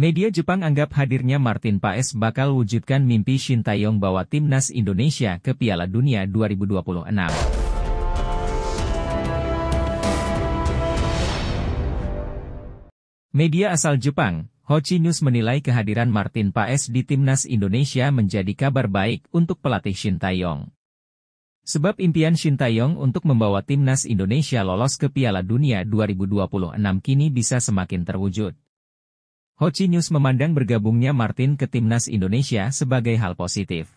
Media Jepang anggap hadirnya Martin Paes bakal wujudkan mimpi Shin Taeyong bawa timnas Indonesia ke Piala Dunia 2026. Media asal Jepang, Ho Chi News menilai kehadiran Martin Paes di timnas Indonesia menjadi kabar baik untuk pelatih Shin Taeyong. Sebab impian Shin Taeyong untuk membawa timnas Indonesia lolos ke Piala Dunia 2026 kini bisa semakin terwujud. Ho Chi News memandang bergabungnya Martin ke timnas Indonesia sebagai hal positif.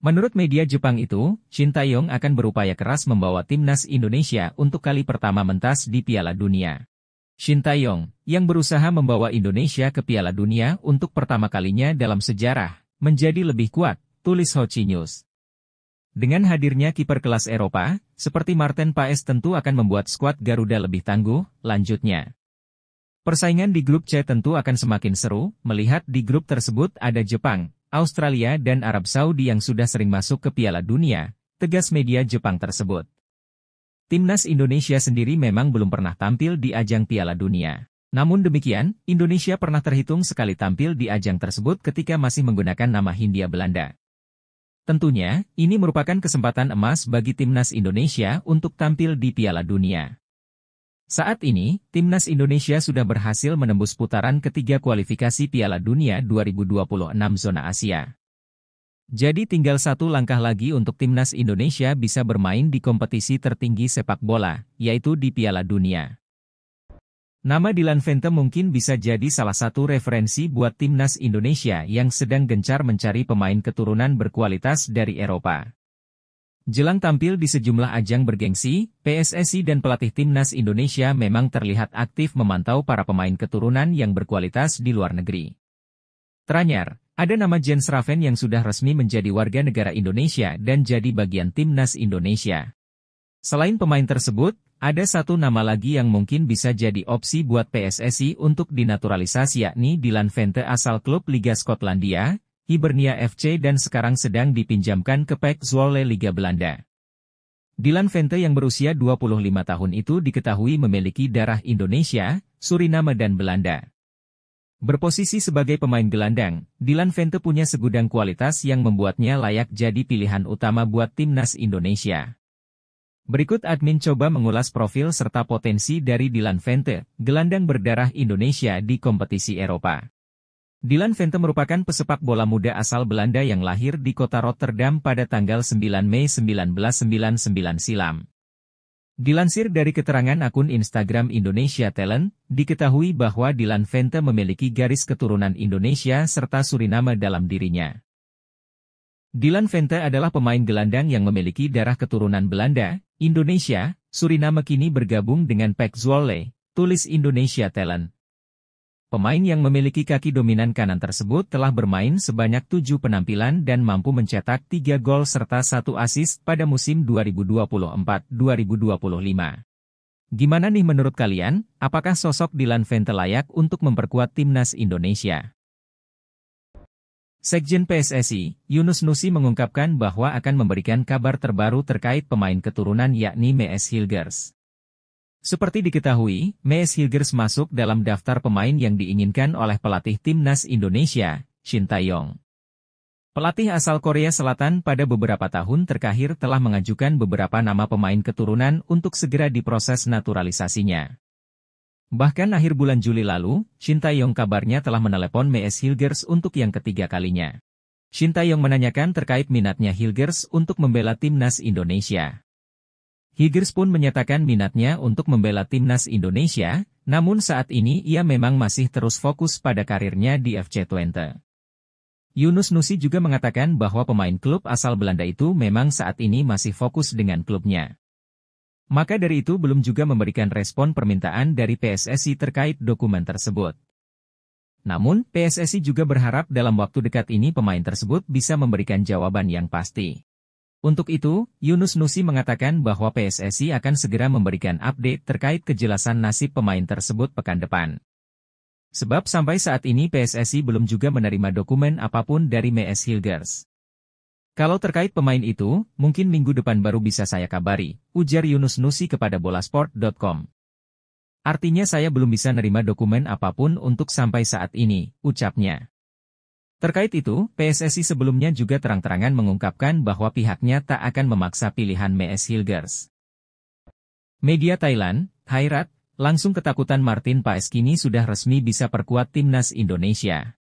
Menurut media Jepang itu, Shin Taeyong akan berupaya keras membawa timnas Indonesia untuk kali pertama mentas di Piala Dunia. Shin Taeyong, yang berusaha membawa Indonesia ke Piala Dunia untuk pertama kalinya dalam sejarah, menjadi lebih kuat, tulis Ho Chi News. Dengan hadirnya kiper kelas Eropa, seperti Martin Paes tentu akan membuat skuad Garuda lebih tangguh, lanjutnya. Persaingan di grup C tentu akan semakin seru, melihat di grup tersebut ada Jepang, Australia dan Arab Saudi yang sudah sering masuk ke Piala Dunia, tegas media Jepang tersebut. Timnas Indonesia sendiri memang belum pernah tampil di ajang Piala Dunia. Namun demikian, Indonesia pernah terhitung sekali tampil di ajang tersebut ketika masih menggunakan nama Hindia Belanda. Tentunya, ini merupakan kesempatan emas bagi Timnas Indonesia untuk tampil di Piala Dunia. Saat ini, timnas Indonesia sudah berhasil menembus putaran ketiga kualifikasi Piala Dunia 2026 zona Asia. Jadi tinggal satu langkah lagi untuk timnas Indonesia bisa bermain di kompetisi tertinggi sepak bola, yaitu di Piala Dunia. Nama Dylan Vente mungkin bisa jadi salah satu referensi buat timnas Indonesia yang sedang gencar mencari pemain keturunan berkualitas dari Eropa. Jelang tampil di sejumlah ajang bergengsi, PSSI dan pelatih timnas Indonesia memang terlihat aktif memantau para pemain keturunan yang berkualitas di luar negeri. Teranyar, ada nama Jens Raven yang sudah resmi menjadi warga negara Indonesia dan jadi bagian timnas Indonesia. Selain pemain tersebut, ada satu nama lagi yang mungkin bisa jadi opsi buat PSSI untuk dinaturalisasi yakni Dylan Vente asal klub Liga Skotlandia, Hibernia FC dan sekarang sedang dipinjamkan ke PEC Zwolle Liga Belanda. Dylan Vente yang berusia 25 tahun itu diketahui memiliki darah Indonesia, Suriname dan Belanda. Berposisi sebagai pemain gelandang, Dylan Vente punya segudang kualitas yang membuatnya layak jadi pilihan utama buat timnas Indonesia. Berikut admin coba mengulas profil serta potensi dari Dylan Vente, gelandang berdarah Indonesia di kompetisi Eropa. Dylan Vente merupakan pesepak bola muda asal Belanda yang lahir di kota Rotterdam pada tanggal 9 Mei 1999 silam. Dilansir dari keterangan akun Instagram Indonesia Talent, diketahui bahwa Dylan Vente memiliki garis keturunan Indonesia serta Suriname dalam dirinya. Dylan Vente adalah pemain gelandang yang memiliki darah keturunan Belanda, Indonesia, Suriname kini bergabung dengan Pek Zwolle, tulis Indonesia Talent. Pemain yang memiliki kaki dominan kanan tersebut telah bermain sebanyak tujuh penampilan dan mampu mencetak tiga gol serta satu assist pada musim 2024-2025. Gimana nih menurut kalian, apakah sosok Dylan Vente layak untuk memperkuat timnas Indonesia? Sekjen PSSI, Yunus Nusi mengungkapkan bahwa akan memberikan kabar terbaru terkait pemain keturunan yakni Mees Hilgers. Seperti diketahui, Mees Hilgers masuk dalam daftar pemain yang diinginkan oleh pelatih timnas Indonesia, Shin Tae-yong. Pelatih asal Korea Selatan pada beberapa tahun terakhir telah mengajukan beberapa nama pemain keturunan untuk segera diproses naturalisasinya. Bahkan akhir bulan Juli lalu, Shin Tae-yong kabarnya telah menelepon Mees Hilgers untuk yang ketiga kalinya. Shin Tae-yong menanyakan terkait minatnya Hilgers untuk membela timnas Indonesia. Higgins pun menyatakan minatnya untuk membela timnas Indonesia, namun saat ini ia memang masih terus fokus pada karirnya di FC Twente. Yunus Nusi juga mengatakan bahwa pemain klub asal Belanda itu memang saat ini masih fokus dengan klubnya. Maka dari itu belum juga memberikan respon permintaan dari PSSI terkait dokumen tersebut. Namun, PSSI juga berharap dalam waktu dekat ini pemain tersebut bisa memberikan jawaban yang pasti. Untuk itu, Yunus Nusi mengatakan bahwa PSSI akan segera memberikan update terkait kejelasan nasib pemain tersebut pekan depan. Sebab sampai saat ini PSSI belum juga menerima dokumen apapun dari MS e Hilgers. Kalau terkait pemain itu, mungkin minggu depan baru bisa saya kabari, ujar Yunus Nusi kepada bolasport.com. Artinya saya belum bisa nerima dokumen apapun untuk sampai saat ini, ucapnya. Terkait itu, PSSI sebelumnya juga terang-terangan mengungkapkan bahwa pihaknya tak akan memaksa pilihan MS Hilgers. Media Thailand, Khairat, langsung ketakutan Martin Paes kini sudah resmi bisa perkuat timnas Indonesia.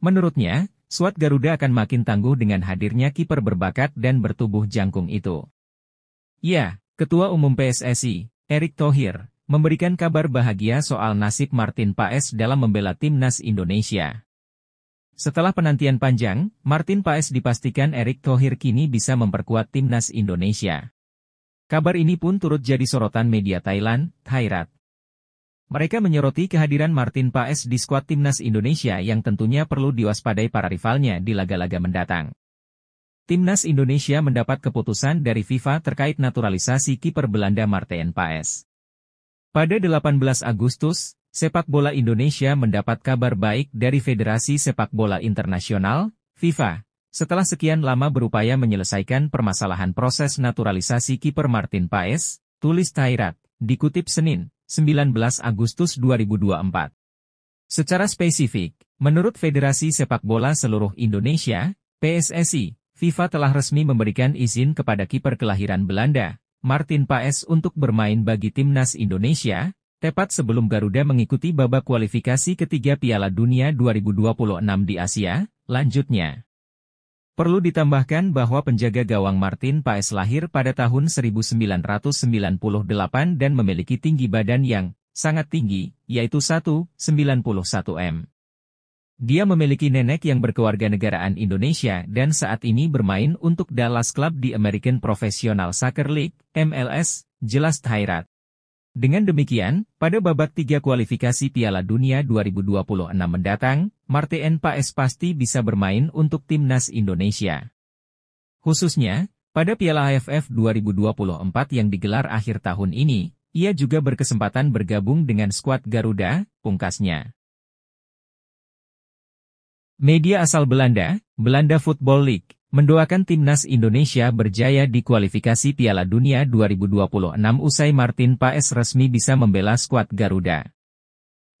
Menurutnya, Suat Garuda akan makin tangguh dengan hadirnya kiper berbakat dan bertubuh jangkung itu. Ya, Ketua Umum PSSI, Erick Thohir, memberikan kabar bahagia soal nasib Martin Paes dalam membela timnas Indonesia. Setelah penantian panjang, Martin Paes dipastikan Erik Thohir kini bisa memperkuat timnas Indonesia. Kabar ini pun turut jadi sorotan media Thailand, Thairat. Mereka menyoroti kehadiran Martin Paes di skuad timnas Indonesia yang tentunya perlu diwaspadai para rivalnya di laga-laga mendatang. Timnas Indonesia mendapat keputusan dari FIFA terkait naturalisasi kiper Belanda Martin Paes. Pada 18 Agustus, Sepak bola Indonesia mendapat kabar baik dari Federasi Sepak Bola Internasional, FIFA, setelah sekian lama berupaya menyelesaikan permasalahan proses naturalisasi kiper Martin Paes, tulis Tairat, dikutip Senin, 19 Agustus 2024. Secara spesifik, menurut Federasi Sepak Bola Seluruh Indonesia, PSSI, FIFA telah resmi memberikan izin kepada kiper kelahiran Belanda, Martin Paes untuk bermain bagi Timnas Indonesia, Tepat sebelum Garuda mengikuti babak kualifikasi ketiga Piala Dunia 2026 di Asia, lanjutnya. Perlu ditambahkan bahwa penjaga gawang Martin Paes lahir pada tahun 1998 dan memiliki tinggi badan yang sangat tinggi, yaitu 1,91 m. Dia memiliki nenek yang berkeluarga negaraan Indonesia dan saat ini bermain untuk Dallas Club di American Professional Soccer League, MLS, jelas Thairat. Dengan demikian, pada babak tiga kualifikasi Piala Dunia 2026 mendatang, Martin Paes pasti bisa bermain untuk timnas Indonesia. Khususnya, pada Piala AFF 2024 yang digelar akhir tahun ini, ia juga berkesempatan bergabung dengan skuad Garuda, pungkasnya. Media asal Belanda, Belanda Football League mendoakan timnas Indonesia berjaya di kualifikasi Piala Dunia 2026 usai Martin Paes resmi bisa membela skuad Garuda.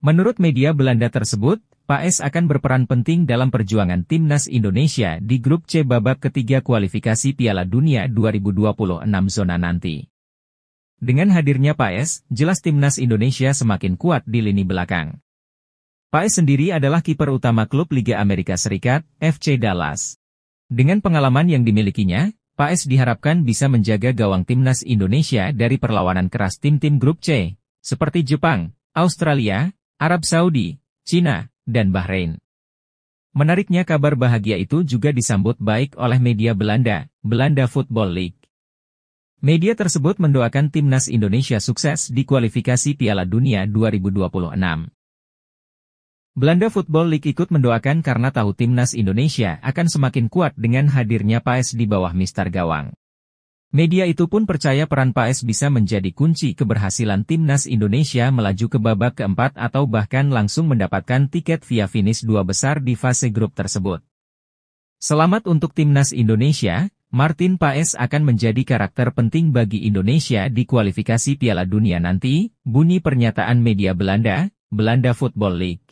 Menurut media Belanda tersebut, Paes akan berperan penting dalam perjuangan timnas Indonesia di grup C babak ketiga kualifikasi Piala Dunia 2026 zona nanti. Dengan hadirnya Paes, jelas timnas Indonesia semakin kuat di lini belakang. Paes sendiri adalah kiper utama klub Liga Amerika Serikat, FC Dallas. Dengan pengalaman yang dimilikinya, Paes diharapkan bisa menjaga gawang timnas Indonesia dari perlawanan keras tim-tim grup C, seperti Jepang, Australia, Arab Saudi, Cina, dan Bahrain. Menariknya kabar bahagia itu juga disambut baik oleh media Belanda, Belanda Football League. Media tersebut mendoakan timnas Indonesia sukses di kualifikasi Piala Dunia 2026. Belanda Football League ikut mendoakan karena tahu timnas Indonesia akan semakin kuat dengan hadirnya Paes di bawah Mister Gawang. Media itu pun percaya peran Paes bisa menjadi kunci keberhasilan timnas Indonesia melaju ke babak keempat atau bahkan langsung mendapatkan tiket via finish dua besar di fase grup tersebut. Selamat untuk timnas Indonesia, Martin Paes akan menjadi karakter penting bagi Indonesia di kualifikasi Piala Dunia nanti, bunyi pernyataan media Belanda, Belanda Football League.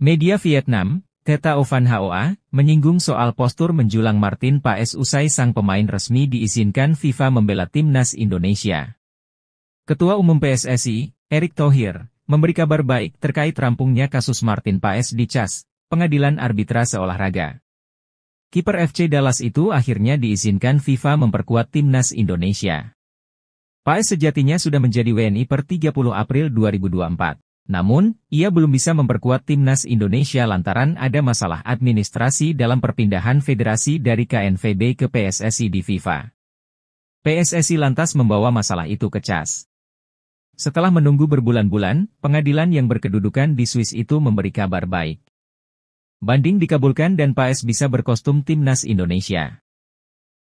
Media Vietnam, Theta Ovan Hoa, menyinggung soal postur menjulang Martin Paes usai sang pemain resmi diizinkan FIFA membela timnas Indonesia. Ketua Umum PSSI, Erick Thohir, memberi kabar baik terkait rampungnya kasus Martin Paes di CAS, Pengadilan Arbitrase Olahraga. Kiper FC Dallas itu akhirnya diizinkan FIFA memperkuat timnas Indonesia. Paes sejatinya sudah menjadi WNI per 30 April 2024. Namun, ia belum bisa memperkuat timnas Indonesia lantaran ada masalah administrasi dalam perpindahan federasi dari KNVB ke PSSI di FIFA. PSSI lantas membawa masalah itu ke CAS. Setelah menunggu berbulan-bulan, pengadilan yang berkedudukan di Swiss itu memberi kabar baik. Banding dikabulkan dan Paes bisa berkostum timnas Indonesia.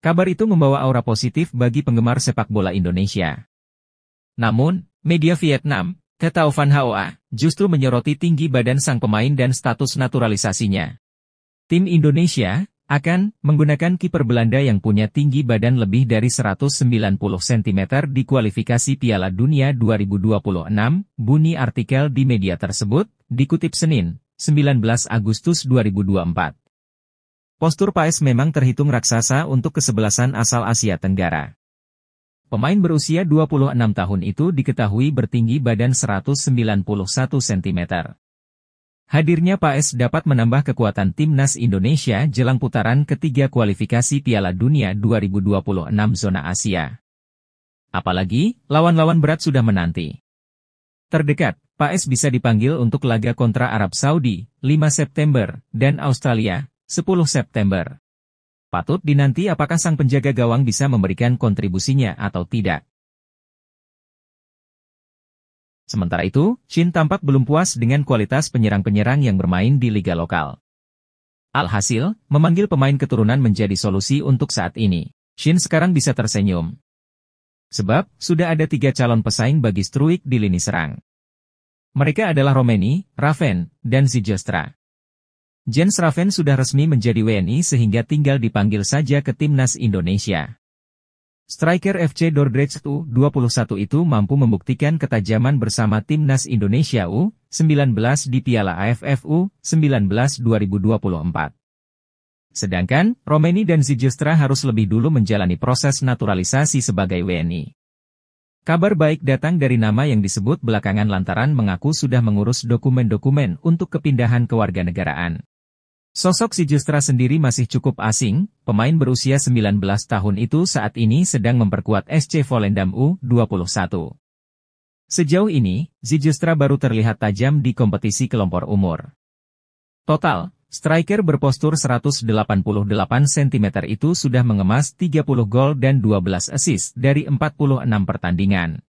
Kabar itu membawa aura positif bagi penggemar sepak bola Indonesia. Namun, media Vietnam, kata Ovan Hoa, justru menyoroti tinggi badan sang pemain dan status naturalisasinya. Tim Indonesia akan menggunakan kiper Belanda yang punya tinggi badan lebih dari 190 cm di kualifikasi Piala Dunia 2026, bunyi artikel di media tersebut, dikutip Senin, 19 Agustus 2024. Postur Paes memang terhitung raksasa untuk kesebelasan asal Asia Tenggara. Pemain berusia 26 tahun itu diketahui bertinggi badan 191 cm. Hadirnya Paes dapat menambah kekuatan timnas Indonesia jelang putaran ketiga kualifikasi Piala Dunia 2026 zona Asia. Apalagi, lawan-lawan berat sudah menanti. Terdekat, Paes bisa dipanggil untuk laga kontra Arab Saudi, 5 September, dan Australia, 10 September. Patut dinanti apakah sang penjaga gawang bisa memberikan kontribusinya atau tidak. Sementara itu, Shin tampak belum puas dengan kualitas penyerang-penyerang yang bermain di liga lokal. Alhasil, memanggil pemain keturunan menjadi solusi untuk saat ini. Shin sekarang bisa tersenyum. Sebab, sudah ada tiga calon pesaing bagi Struik di lini serang. Mereka adalah Romani, Raven, dan Zijostra. Jens Raven sudah resmi menjadi WNI sehingga tinggal dipanggil saja ke Timnas Indonesia. Striker FC Dordrecht U21 itu mampu membuktikan ketajaman bersama Timnas Indonesia U19 di Piala AFF U19 2024. Sedangkan, Romeni dan Zijustra harus lebih dulu menjalani proses naturalisasi sebagai WNI. Kabar baik datang dari nama yang disebut belakangan lantaran mengaku sudah mengurus dokumen-dokumen untuk kepindahan kewarganegaraan. Sosok si Justra sendiri masih cukup asing, pemain berusia 19 tahun itu saat ini sedang memperkuat SC Volendam U21. Sejauh ini, Zijustra baru terlihat tajam di kompetisi kelompok umur. Total, striker berpostur 188 cm itu sudah mengemas 30 gol dan 12 assist dari 46 pertandingan.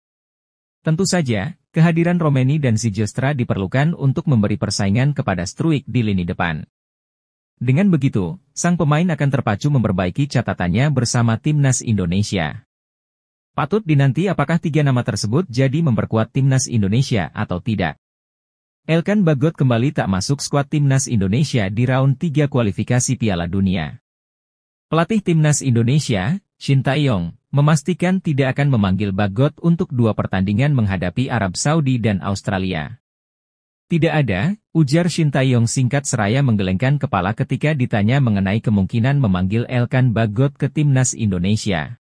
Tentu saja, kehadiran Romeni dan Zijustra diperlukan untuk memberi persaingan kepada Struik di lini depan. Dengan begitu, sang pemain akan terpacu memperbaiki catatannya bersama timnas Indonesia. Patut dinanti apakah tiga nama tersebut jadi memperkuat timnas Indonesia atau tidak. Elkan Bagot kembali tak masuk skuad timnas Indonesia di round 3 kualifikasi Piala Dunia. Pelatih timnas Indonesia, Shin Taeyong, memastikan tidak akan memanggil Bagot untuk dua pertandingan menghadapi Arab Saudi dan Australia. Tidak ada, Ujar Shin Taeyong singkat seraya menggelengkan kepala ketika ditanya mengenai kemungkinan memanggil Elkan Bagot ke Timnas Indonesia.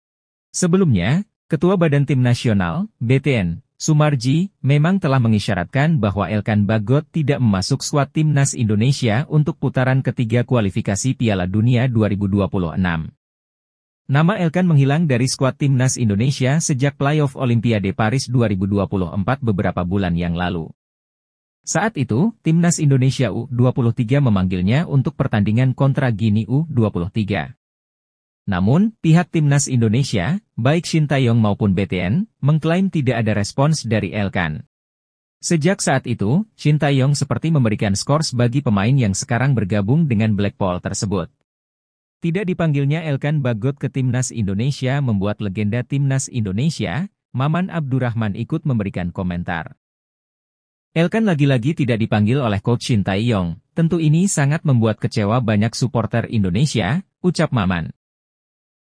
Sebelumnya, Ketua Badan Tim Nasional, BTN, Sumarji, memang telah mengisyaratkan bahwa Elkan Bagot tidak memasuk skuad Timnas Indonesia untuk putaran ketiga kualifikasi Piala Dunia 2026. Nama Elkan menghilang dari skuad Timnas Indonesia sejak playoff Olimpiade Paris 2024 beberapa bulan yang lalu. Saat itu, timnas Indonesia U23 memanggilnya untuk pertandingan kontra Gini U23. Namun, pihak timnas Indonesia, baik Shin Taeyong maupun BTN, mengklaim tidak ada respons dari Elkan. Sejak saat itu, Shin Taeyong seperti memberikan skors bagi pemain yang sekarang bergabung dengan Blackpool tersebut. Tidak dipanggilnya Elkan Bagot ke timnas Indonesia membuat legenda timnas Indonesia, Maman Abdurrahman ikut memberikan komentar. Elkan lagi-lagi tidak dipanggil oleh coach Shin Taeyong, tentu ini sangat membuat kecewa banyak supporter Indonesia, ucap Maman.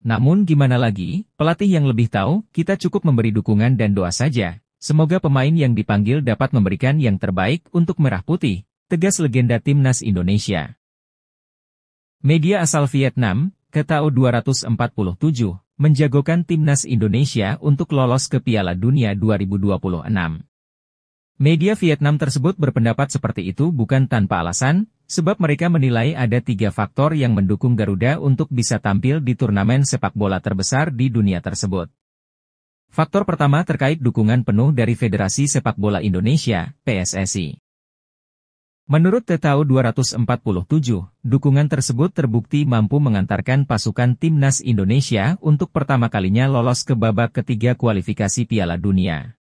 Namun gimana lagi, pelatih yang lebih tahu, kita cukup memberi dukungan dan doa saja. Semoga pemain yang dipanggil dapat memberikan yang terbaik untuk Merah Putih, tegas legenda Timnas Indonesia. Media asal Vietnam, Ketao 247, menjagokan Timnas Indonesia untuk lolos ke Piala Dunia 2026. Media Vietnam tersebut berpendapat seperti itu bukan tanpa alasan, sebab mereka menilai ada tiga faktor yang mendukung Garuda untuk bisa tampil di turnamen sepak bola terbesar di dunia tersebut. Faktor pertama terkait dukungan penuh dari Federasi Sepak Bola Indonesia, PSSI. Menurut Tetau 247, dukungan tersebut terbukti mampu mengantarkan pasukan timnas Indonesia untuk pertama kalinya lolos ke babak ketiga kualifikasi Piala Dunia.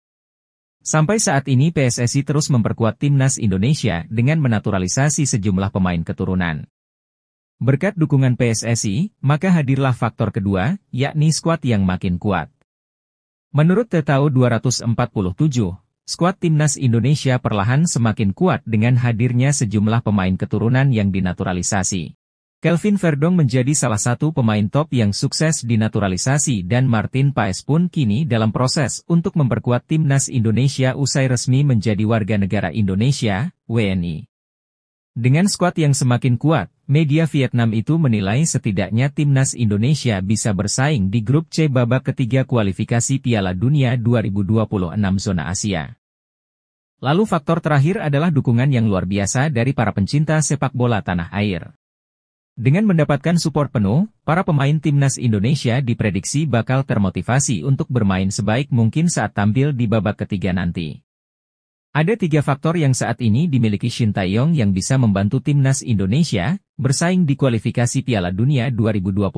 Sampai saat ini PSSI terus memperkuat timnas Indonesia dengan menaturalisasi sejumlah pemain keturunan. Berkat dukungan PSSI, maka hadirlah faktor kedua, yakni skuad yang makin kuat. Menurut TETAU 247, skuad timnas Indonesia perlahan semakin kuat dengan hadirnya sejumlah pemain keturunan yang dinaturalisasi. Kelvin Verdong menjadi salah satu pemain top yang sukses dinaturalisasi dan Martin Paes pun kini dalam proses untuk memperkuat timnas Indonesia usai resmi menjadi warga negara Indonesia, WNI. Dengan skuad yang semakin kuat, media Vietnam itu menilai setidaknya timnas Indonesia bisa bersaing di grup C babak ketiga kualifikasi Piala Dunia 2026 zona Asia. Lalu faktor terakhir adalah dukungan yang luar biasa dari para pencinta sepak bola tanah air. Dengan mendapatkan support penuh, para pemain timnas Indonesia diprediksi bakal termotivasi untuk bermain sebaik mungkin saat tampil di babak ketiga nanti. Ada tiga faktor yang saat ini dimiliki Shin Taeyong yang bisa membantu timnas Indonesia bersaing di kualifikasi Piala Dunia 2026.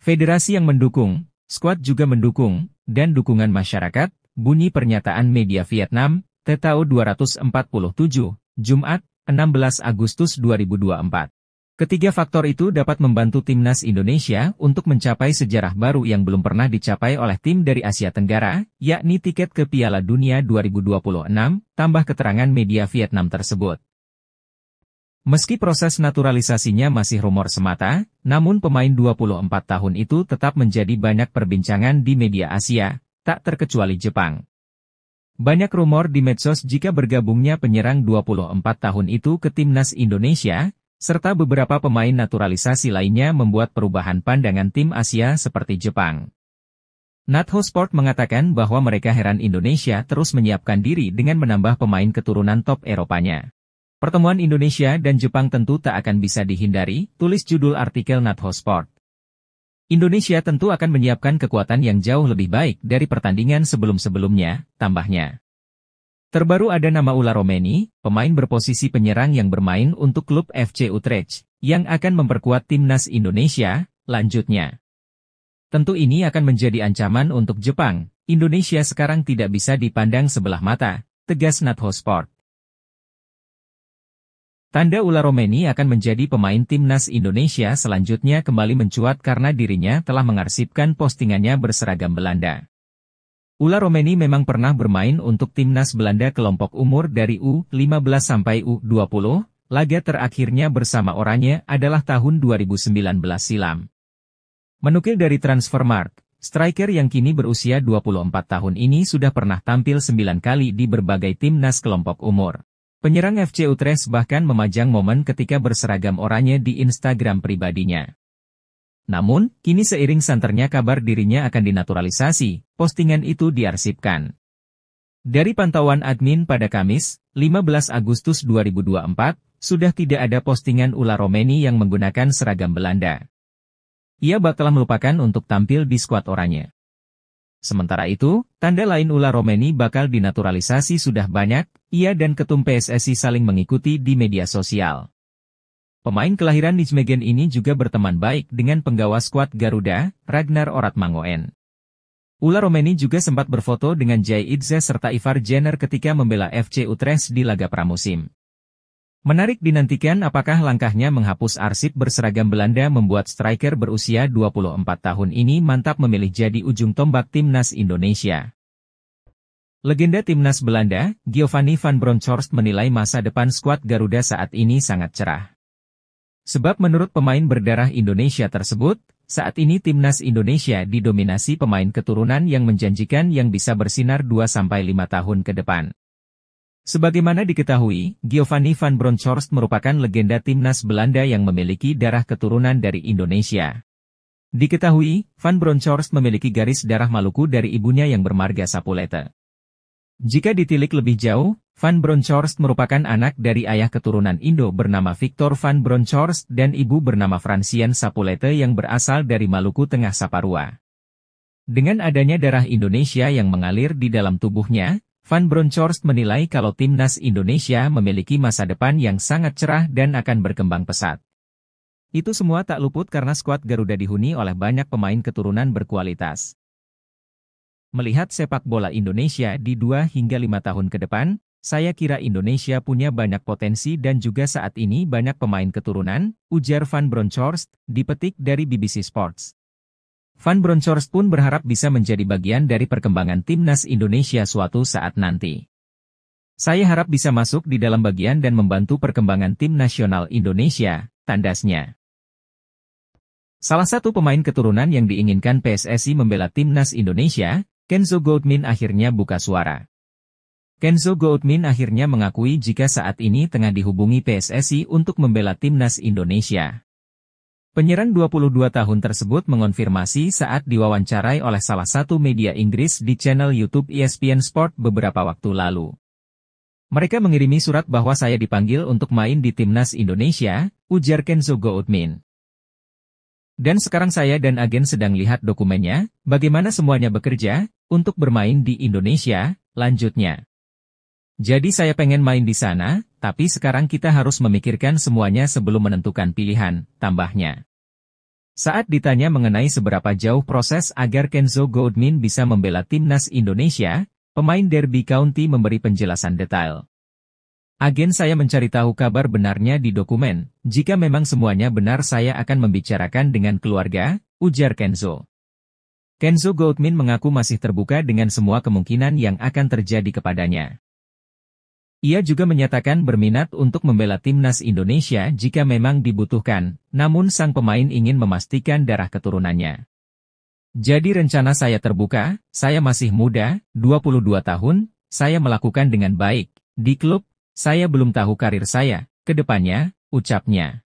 Federasi yang mendukung, skuad juga mendukung, dan dukungan masyarakat, bunyi pernyataan media Vietnam, Tetao 247, Jumat, 16 Agustus 2024. Ketiga faktor itu dapat membantu timnas Indonesia untuk mencapai sejarah baru yang belum pernah dicapai oleh tim dari Asia Tenggara, yakni tiket ke Piala Dunia 2026, tambah keterangan media Vietnam tersebut. Meski proses naturalisasinya masih rumor semata, namun pemain 24 tahun itu tetap menjadi banyak perbincangan di media Asia, tak terkecuali Jepang. Banyak rumor di medsos jika bergabungnya penyerang 24 tahun itu ke timnas Indonesia, serta beberapa pemain naturalisasi lainnya membuat perubahan pandangan tim Asia seperti Jepang. Natho Sport mengatakan bahwa mereka heran Indonesia terus menyiapkan diri dengan menambah pemain keturunan top Eropanya. Pertemuan Indonesia dan Jepang tentu tak akan bisa dihindari, tulis judul artikel Natho Sport. Indonesia tentu akan menyiapkan kekuatan yang jauh lebih baik dari pertandingan sebelum-sebelumnya, tambahnya. Terbaru ada nama Ula Romeni, pemain berposisi penyerang yang bermain untuk klub FC Utrecht, yang akan memperkuat timnas Indonesia, lanjutnya. Tentu ini akan menjadi ancaman untuk Jepang, Indonesia sekarang tidak bisa dipandang sebelah mata, tegas Natho Sport. Tanda Ula Romeni akan menjadi pemain timnas Indonesia selanjutnya kembali mencuat karena dirinya telah mengarsipkan postingannya berseragam Belanda. Ula Romeni memang pernah bermain untuk timnas Belanda kelompok umur dari U15 sampai U20, laga terakhirnya bersama orangnya adalah tahun 2019 silam. Menukil dari Transfermarkt, striker yang kini berusia 24 tahun ini sudah pernah tampil 9 kali di berbagai timnas kelompok umur. Penyerang FC Utrecht bahkan memajang momen ketika berseragam oranye di Instagram pribadinya. Namun, kini seiring santernya kabar dirinya akan dinaturalisasi, postingan itu diarsipkan. Dari pantauan admin pada Kamis, 15 Agustus 2024, sudah tidak ada postingan Ula Romeni yang menggunakan seragam Belanda. Ia bakal melupakan untuk tampil di skuad oranya. Sementara itu, tanda lain ular Romeni bakal dinaturalisasi sudah banyak, ia dan ketum PSSI saling mengikuti di media sosial. Pemain kelahiran Nijmegen ini juga berteman baik dengan penggawa skuad Garuda, Ragnar Oratmangoen. Ula Romeni juga sempat berfoto dengan Jai Idze serta Ivar Jenner ketika membela FC Utrecht di laga pramusim. Menarik dinantikan apakah langkahnya menghapus arsip berseragam Belanda membuat striker berusia 24 tahun ini mantap memilih jadi ujung tombak timnas Indonesia. Legenda timnas Belanda, Giovanni van Bronckhorst menilai masa depan skuad Garuda saat ini sangat cerah. Sebab menurut pemain berdarah Indonesia tersebut, saat ini timnas Indonesia didominasi pemain keturunan yang menjanjikan yang bisa bersinar 2-5 tahun ke depan. Sebagaimana diketahui, Giovanni van Bronckhorst merupakan legenda timnas Belanda yang memiliki darah keturunan dari Indonesia. Diketahui, Van Bronckhorst memiliki garis darah Maluku dari ibunya yang bermarga Sapulete. Jika ditilik lebih jauh, Van Bronckhorst merupakan anak dari ayah keturunan Indo bernama Victor Van Bronckhorst dan ibu bernama Francian Sapulete yang berasal dari Maluku Tengah Saparua. Dengan adanya darah Indonesia yang mengalir di dalam tubuhnya, Van Bronckhorst menilai kalau timnas Indonesia memiliki masa depan yang sangat cerah dan akan berkembang pesat. Itu semua tak luput karena skuad Garuda dihuni oleh banyak pemain keturunan berkualitas. Melihat sepak bola Indonesia di 2 hingga 5 tahun ke depan, saya kira Indonesia punya banyak potensi dan juga saat ini banyak pemain keturunan, ujar Van Bronckhorst, dipetik dari BBC Sports. Van Bronckhorst pun berharap bisa menjadi bagian dari perkembangan timnas Indonesia suatu saat nanti. Saya harap bisa masuk di dalam bagian dan membantu perkembangan tim nasional Indonesia, tandasnya. Salah satu pemain keturunan yang diinginkan PSSI membela timnas Indonesia, Kenzo Goldmin akhirnya buka suara. Kenzo Goldmin akhirnya mengakui jika saat ini tengah dihubungi PSSI untuk membela timnas Indonesia. Penyerang 22 tahun tersebut mengonfirmasi saat diwawancarai oleh salah satu media Inggris di channel YouTube ESPN Sport beberapa waktu lalu. Mereka mengirimi surat bahwa saya dipanggil untuk main di timnas Indonesia, ujar Kenzo Goldmin. Dan sekarang saya dan agen sedang lihat dokumennya, bagaimana semuanya bekerja, untuk bermain di Indonesia, lanjutnya. Jadi saya pengen main di sana, tapi sekarang kita harus memikirkan semuanya sebelum menentukan pilihan, tambahnya. Saat ditanya mengenai seberapa jauh proses agar Kenzo Goodmin bisa membela timnas Indonesia, pemain Derby County memberi penjelasan detail. Agen saya mencari tahu kabar benarnya di dokumen, jika memang semuanya benar saya akan membicarakan dengan keluarga, ujar Kenzo. Kenzo Goldman mengaku masih terbuka dengan semua kemungkinan yang akan terjadi kepadanya. Ia juga menyatakan berminat untuk membela timnas Indonesia jika memang dibutuhkan, namun sang pemain ingin memastikan darah keturunannya. Jadi rencana saya terbuka, saya masih muda, 22 tahun, saya melakukan dengan baik, di klub, saya belum tahu karir saya, kedepannya, ucapnya.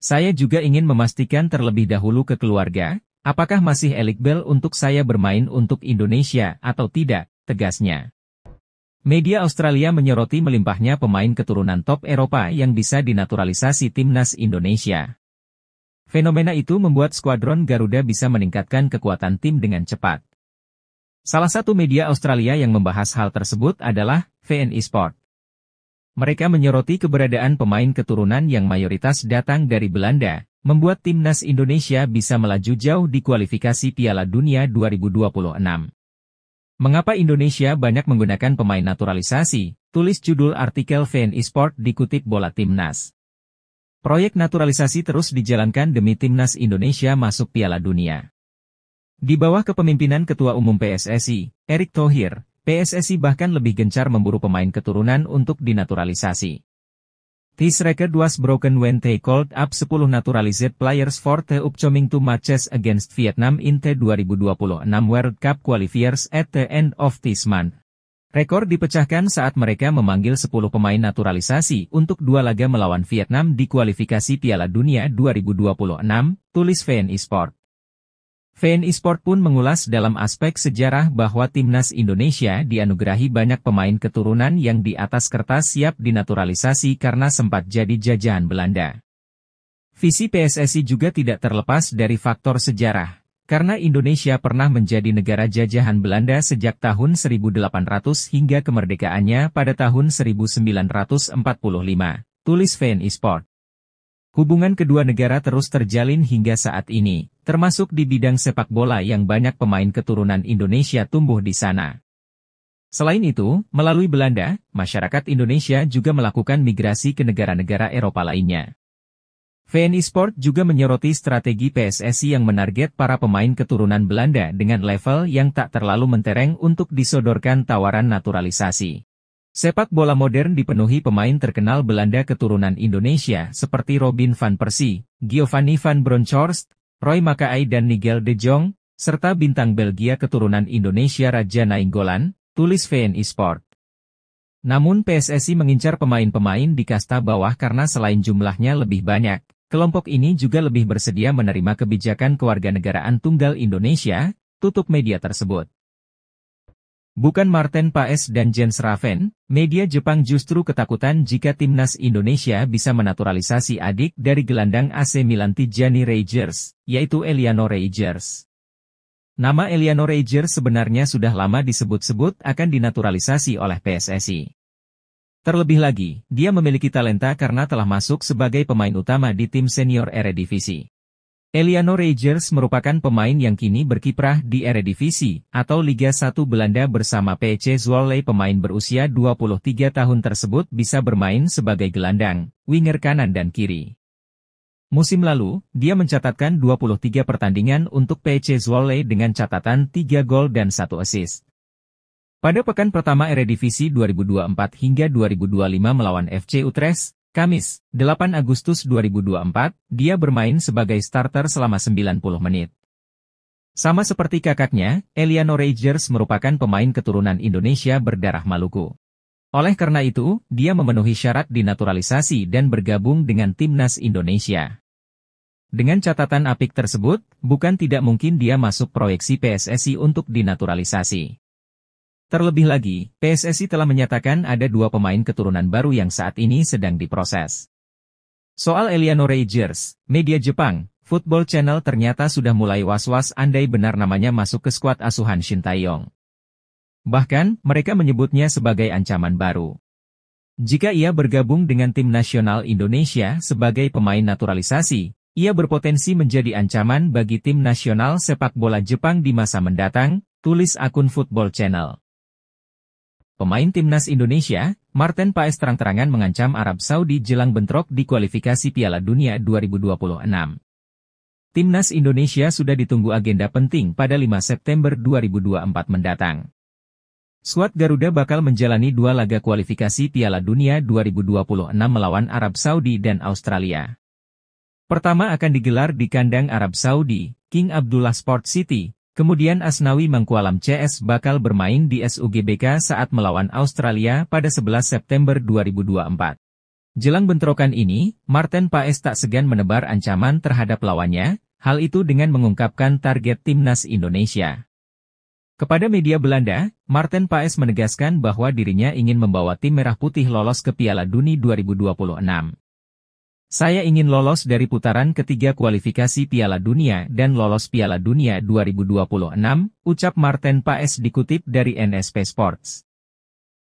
Saya juga ingin memastikan terlebih dahulu ke keluarga, apakah masih Elik Bel untuk saya bermain untuk Indonesia atau tidak, tegasnya. Media Australia menyoroti melimpahnya pemain keturunan top Eropa yang bisa dinaturalisasi timnas Indonesia. Fenomena itu membuat skuadron Garuda bisa meningkatkan kekuatan tim dengan cepat. Salah satu media Australia yang membahas hal tersebut adalah VNI e Sport. Mereka menyoroti keberadaan pemain keturunan yang mayoritas datang dari Belanda, membuat timnas Indonesia bisa melaju jauh di kualifikasi Piala Dunia 2026. Mengapa Indonesia banyak menggunakan pemain naturalisasi? Tulis judul artikel VN Esport dikutip bola timnas. Proyek naturalisasi terus dijalankan demi timnas Indonesia masuk Piala Dunia. Di bawah kepemimpinan Ketua Umum PSSI, Erick Thohir, PSSI bahkan lebih gencar memburu pemain keturunan untuk dinaturalisasi. This record was broken when they called up 10 naturalized players for the upcoming two matches against Vietnam in the 2026 World Cup qualifiers at the end of this month. Rekor dipecahkan saat mereka memanggil 10 pemain naturalisasi untuk dua laga melawan Vietnam di kualifikasi Piala Dunia 2026, tulis VN Esports. VN Esport pun mengulas dalam aspek sejarah bahwa timnas Indonesia dianugerahi banyak pemain keturunan yang di atas kertas siap dinaturalisasi karena sempat jadi jajahan Belanda. Visi PSSI juga tidak terlepas dari faktor sejarah, karena Indonesia pernah menjadi negara jajahan Belanda sejak tahun 1800 hingga kemerdekaannya pada tahun 1945, tulis VN Esport. Hubungan kedua negara terus terjalin hingga saat ini, termasuk di bidang sepak bola yang banyak pemain keturunan Indonesia tumbuh di sana. Selain itu, melalui Belanda, masyarakat Indonesia juga melakukan migrasi ke negara-negara Eropa lainnya. VNI Sport juga menyoroti strategi PSSI yang menarget para pemain keturunan Belanda dengan level yang tak terlalu mentereng untuk disodorkan tawaran naturalisasi. Sepak bola modern dipenuhi pemain terkenal Belanda keturunan Indonesia seperti Robin van Persie, Giovanni van Bronckhorst, Roy Makaay dan Nigel de Jong, serta bintang Belgia keturunan Indonesia Raja Nainggolan, tulis VN Sport. Namun PSSI mengincar pemain-pemain di kasta bawah karena selain jumlahnya lebih banyak, kelompok ini juga lebih bersedia menerima kebijakan kewarganegaraan tunggal Indonesia, tutup media tersebut. Bukan Martin Paes dan Jens Raven, media Jepang justru ketakutan jika timnas Indonesia bisa menaturalisasi adik dari gelandang AC Milan Tijani Rangers, yaitu Eliano Rangers. Nama Eliano Rangers sebenarnya sudah lama disebut-sebut akan dinaturalisasi oleh PSSI. Terlebih lagi, dia memiliki talenta karena telah masuk sebagai pemain utama di tim senior Eredivisie. Eliano Rangers merupakan pemain yang kini berkiprah di Eredivisie atau Liga 1 Belanda bersama PC Zwolle pemain berusia 23 tahun tersebut bisa bermain sebagai gelandang, winger kanan dan kiri. Musim lalu, dia mencatatkan 23 pertandingan untuk PC Zwolle dengan catatan 3 gol dan 1 assist. Pada pekan pertama Eredivisie 2024 hingga 2025 melawan FC Utrecht, Kamis, 8 Agustus 2024, dia bermain sebagai starter selama 90 menit. Sama seperti kakaknya, Eliano Rangers merupakan pemain keturunan Indonesia berdarah Maluku. Oleh karena itu, dia memenuhi syarat dinaturalisasi dan bergabung dengan timnas Indonesia. Dengan catatan apik tersebut, bukan tidak mungkin dia masuk proyeksi PSSI untuk dinaturalisasi. Terlebih lagi, PSSI telah menyatakan ada dua pemain keturunan baru yang saat ini sedang diproses. Soal Eliano Rangers, media Jepang, Football Channel ternyata sudah mulai was-was andai benar namanya masuk ke skuad asuhan Shin Taeyong. Bahkan, mereka menyebutnya sebagai ancaman baru. Jika ia bergabung dengan tim nasional Indonesia sebagai pemain naturalisasi, ia berpotensi menjadi ancaman bagi tim nasional sepak bola Jepang di masa mendatang, tulis akun Football Channel. Pemain timnas Indonesia, Martin Paes terang-terangan mengancam Arab Saudi jelang bentrok di kualifikasi Piala Dunia 2026. Timnas Indonesia sudah ditunggu agenda penting pada 5 September 2024 mendatang. Suat Garuda bakal menjalani dua laga kualifikasi Piala Dunia 2026 melawan Arab Saudi dan Australia. Pertama akan digelar di kandang Arab Saudi, King Abdullah Sport City, Kemudian Asnawi Mangkualam CS bakal bermain di SUGBK saat melawan Australia pada 11 September 2024. Jelang bentrokan ini, Martin Paes tak segan menebar ancaman terhadap lawannya, hal itu dengan mengungkapkan target timnas Indonesia. Kepada media Belanda, Martin Paes menegaskan bahwa dirinya ingin membawa tim merah putih lolos ke Piala Dunia 2026. Saya ingin lolos dari putaran ketiga kualifikasi Piala Dunia dan lolos Piala Dunia 2026, ucap Martin Paes dikutip dari NSP Sports.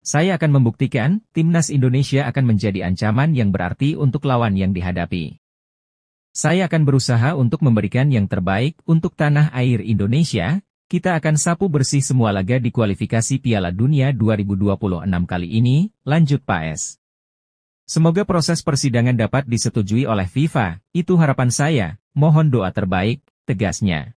Saya akan membuktikan, timnas Indonesia akan menjadi ancaman yang berarti untuk lawan yang dihadapi. Saya akan berusaha untuk memberikan yang terbaik untuk tanah air Indonesia, kita akan sapu bersih semua laga di kualifikasi Piala Dunia 2026 kali ini, lanjut Paes. Semoga proses persidangan dapat disetujui oleh FIFA, itu harapan saya, mohon doa terbaik, tegasnya.